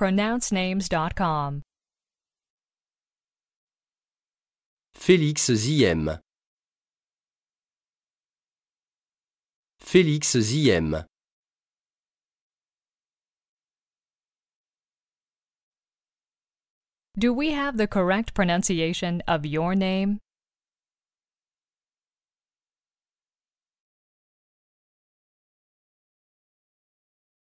pronouncenames.com. Félix Ziem. Félix Ziem. Do we have the correct pronunciation of your name?